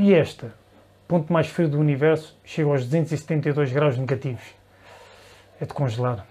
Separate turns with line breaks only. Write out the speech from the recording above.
E esta, ponto mais frio do universo, chega aos 272 graus negativos. É de congelar.